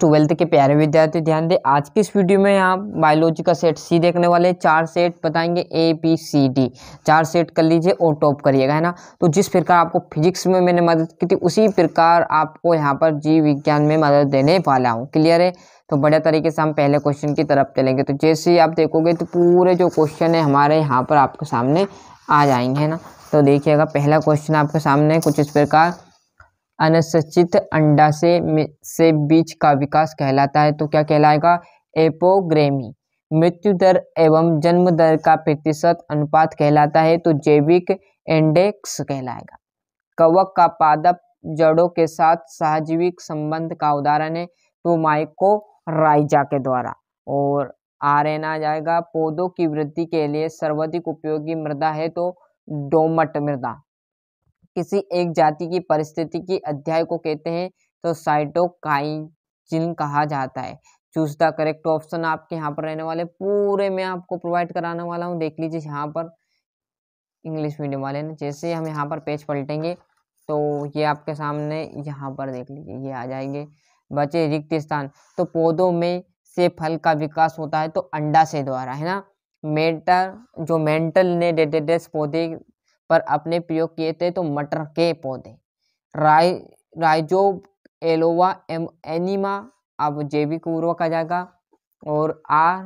twelfth के प्यारे विद्यार्थी ध्यान दें आज की इस वीडियो में आप बायोलॉजी का सेट सी देखने वाले चार सेट बताएंगे ए पी सी डी चार सेट कर लीजिए और टॉप करिएगा है ना तो जिस प्रकार आपको फिजिक्स में मैंने मदद की थी उसी प्रकार आपको यहाँ पर जीव विज्ञान में मदद देने वाला हूँ क्लियर है तो बढ़िया तरीके से हम पहले क्वेश्चन की तरफ चलेंगे तो जैसे ही आप देखोगे तो पूरे जो क्वेश्चन है हमारे यहाँ पर आपके सामने आ जाएंगे है ना तो देखिएगा पहला क्वेश्चन आपके सामने कुछ इस प्रकार अनसचित अंडा से, से बीज का विकास कहलाता है तो क्या कहलाएगा एपोग्रेमी मृत्यु दर एवं जन्म दर का प्रतिशत अनुपात कहलाता है तो जैविक इंडेक्स कहलाएगा कवक का पादप जड़ों के साथ सहजीविक संबंध का उदाहरण है तो माइको राइजा के द्वारा और आर एन आ जाएगा पौधों की वृद्धि के लिए सर्वाधिक उपयोगी मृदा है तो डोमट मृदा किसी एक जाति की परिस्थिति की अध्याय को कहते हैं तो साइटोकाइन जिन कहा जाता है चूज द करेक्ट ऑप्शन आपके यहाँ पर रहने वाले पूरे मैं आपको प्रोवाइड कराने वाला हूँ देख लीजिए यहाँ पर इंग्लिश मीडियम वाले ने जैसे हम यहाँ पर पेज पलटेंगे तो ये आपके सामने यहाँ पर देख लीजिए ये आ जाएंगे बचे रिक्त स्थान तो पौधों में से फल का विकास होता है तो अंडा से द्वारा है ना मेंटल जो मेंटल ने डेटेडेस पौधे पर अपने प्रयोग किए थे तो मटर के पौधे राय राइजो एलोवा एम एनिमा अब जैविक उर्वरक आ जाएगा और आर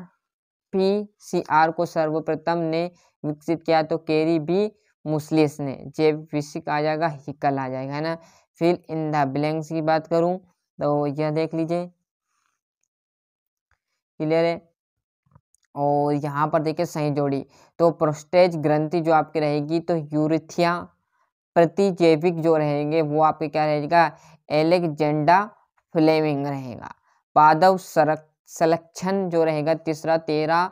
पी सी आर को सर्वप्रथम ने विकसित किया तो केरी बी मुस्लिस ने जैविक आ जाएगा हिकल आ जाएगा है ना फिर इन द ब्लैंक्स की बात करूं तो यह देख लीजिए क्लियर है और यहाँ पर देखिए सही जोड़ी तो प्रोस्टेज ग्रंथि जो आपकी रहेगी तो यूरिथिया प्रतिजैविक जो रहेंगे वो आपके क्या रहेगा एलेक्जेंडा फ्लेमिंग रहेगा पादव सरक सलेक्शन जो रहेगा तीसरा तेरा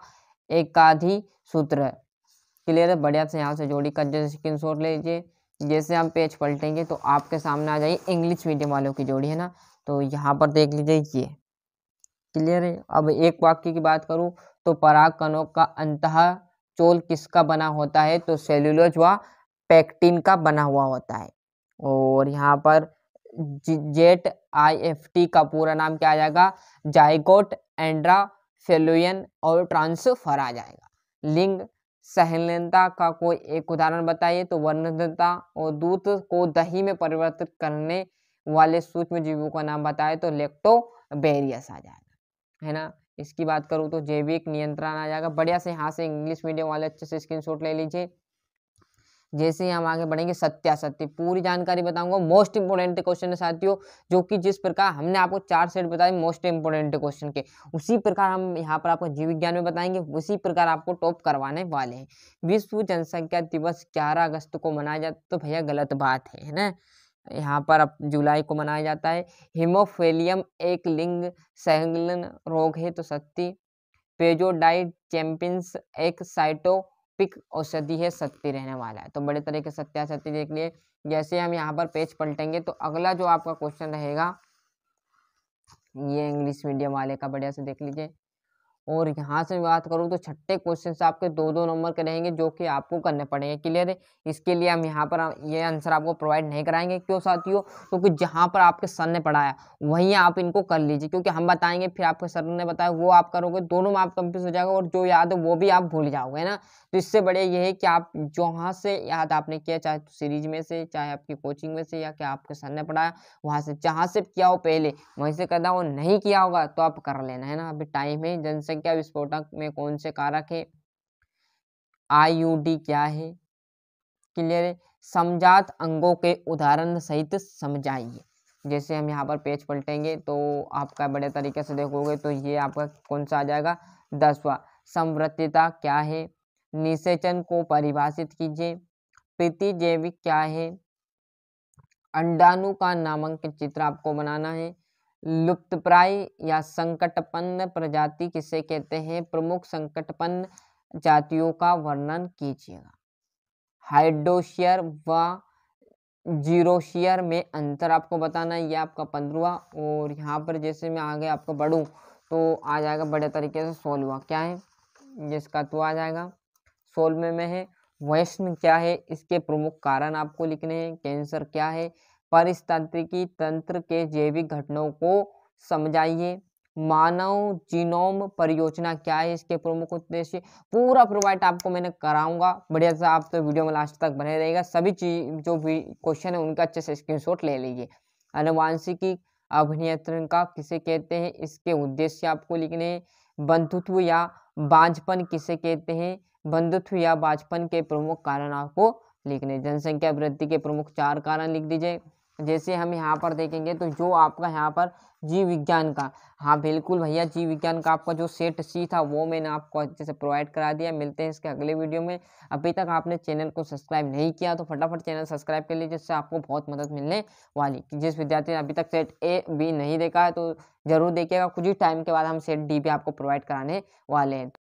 एकाधि सूत्र क्लियर है बढ़िया से यहाँ से जोड़ी का जैसे स्क्रीन ले लीजिए जैसे हम पेज पलटेंगे तो आपके सामने आ जाइए इंग्लिश मीडियम वालों की जोड़ी है ना तो यहाँ पर देख लीजिए ये क्लियर है अब एक वाक्य की बात करूं तो पराग कणों का अंत चोल किसका बना होता है तो सेल्यूलोज व पैक्टिन का बना हुआ होता है और यहाँ पर जेट आई एफ टी का पूरा नाम क्या आ जाएगा जाइकोट एंड्रा फेलुयन और ट्रांसफर आ जाएगा लिंग सहनता का कोई एक उदाहरण बताइए तो वर्णता और दूध को दही में परिवर्तित करने वाले सूक्ष्म जीवों का नाम बताए तो लेक्टोबेरियस आ जाएगा है ना इसकी बात करूँ तो जैविक नियंत्रण आ जाएगा बढ़िया से यहाँ से इंग्लिश मीडियम वाले अच्छे से स्क्रीन ले लीजिए जैसे ही हम आगे बढ़ेंगे सत्यासत्य पूरी जानकारी बताऊंगा मोस्ट इंपोर्टेंट क्वेश्चन है साथियों जो कि जिस प्रकार हमने आपको चार सेट बताए मोस्ट इंपोर्टेंट क्वेश्चन के उसी प्रकार हम यहाँ पर आपको जीव विज्ञान में बताएंगे उसी प्रकार आपको टॉप करवाने वाले हैं विश्व जनसंख्या दिवस ग्यारह अगस्त को मनाया जाता तो भैया गलत बात है ना यहाँ पर अब जुलाई को मनाया जाता है हिमोफेलियम एक लिंग संलग्न रोग है तो सत्ती पेजोडाइट चैम्पियंस एक साइटोपिक औषधि है सत्य रहने वाला है तो बड़े तरह के सत्या सत्य देख लिए जैसे हम यहाँ पर पेज पलटेंगे तो अगला जो आपका क्वेश्चन रहेगा ये इंग्लिश मीडियम वाले का बढ़िया से देख लीजिए और यहाँ से बात करूँ तो छठे क्वेश्चन आपके दो दो नंबर के रहेंगे जो कि आपको करने पड़ेंगे क्लियर है इसके लिए हम यहाँ पर ये यह आंसर आपको प्रोवाइड नहीं कराएंगे क्यों साथियों क्योंकि तो जहाँ पर आपके सर ने पढ़ाया वहीं आप इनको कर लीजिए क्योंकि हम बताएंगे फिर आपके सर ने बताया वो आप करोगे दोनों में आप कंफ्यूज हो जाएगा और जो याद है वो भी आप भूल जाओगे ना तो इससे बढ़िया ये है कि आप जहाँ से याद आपने किया चाहे सीरीज तो में से चाहे आपकी कोचिंग में से या क्या आपके सर ने पढ़ाया वहाँ से जहाँ से किया हो पहले वहीं से करना हो नहीं किया होगा तो आप कर लेना है ना अभी टाइम है जन संख्या विस्फोटक में कौन से कारक है आईयूडी क्या है क्लियर है समझात अंगों के उदाहरण सहित समझाइए जैसे हम यहाँ पर पेज पलटेंगे तो आपका बड़े तरीके से देखोगे तो ये आपका कौन सा आ जाएगा दसवा समृद्धता क्या है निषेचन को परिभाषित कीजिए जैविक क्या है अंडाणु का नामांकित चित्र आपको बनाना है लुप्तप्राय या संकटपन्न प्रजाति किसे कहते हैं प्रमुख संकटपन्न जातियों का वर्णन कीजिएगा हाइड्रोशियर व जीरोशियर में अंतर आपको बताना है ये आपका पंद्रवा और यहाँ पर जैसे मैं आगे आपको बढ़ूँ तो आ जाएगा बड़े तरीके से सोलवा क्या है जिसका तो आ जाएगा सोलवे में है वैष्ण क्या है इसके प्रमुख कारण आपको लिखने हैं कैंसर क्या है परिस्थितिकी तंत्र के जैविक घटनाओं को समझाइए मानव जीनोम परियोजना क्या है इसके प्रमुख उद्देश्य पूरा प्रोवाइड आपको मैंने कराऊंगा बढ़िया से आप तो वीडियो में लास्ट तक बने रहेगा सभी चीज जो भी क्वेश्चन है उनका अच्छे से स्क्रीनशॉट ले लीजिए अनुवांशिकी अभिनेत्रण का किसे कहते हैं इसके उद्देश्य आपको लिखने बंधुत्व या बाजपन किसे कहते हैं बंधुत्व या बाजपन के प्रमुख कारण आपको लिखने जनसंख्या वृद्धि के प्रमुख चार कारण लिख दीजिए जैसे हम यहाँ पर देखेंगे तो जो आपका यहाँ पर जीव विज्ञान का हाँ बिल्कुल भैया जीव विज्ञान का आपका जो सेट सी था वो मैंने आपको अच्छे से प्रोवाइड करा दिया मिलते हैं इसके अगले वीडियो में अभी तक आपने चैनल को सब्सक्राइब नहीं किया तो फटाफट चैनल सब्सक्राइब कर लीजिए जिससे आपको बहुत मदद मिलने वाली जिस विद्यार्थी ने अभी तक सेट ए बी नहीं देखा है तो जरूर देखिएगा कुछ ही टाइम के बाद हम सेट डी भी आपको प्रोवाइड कराने वाले हैं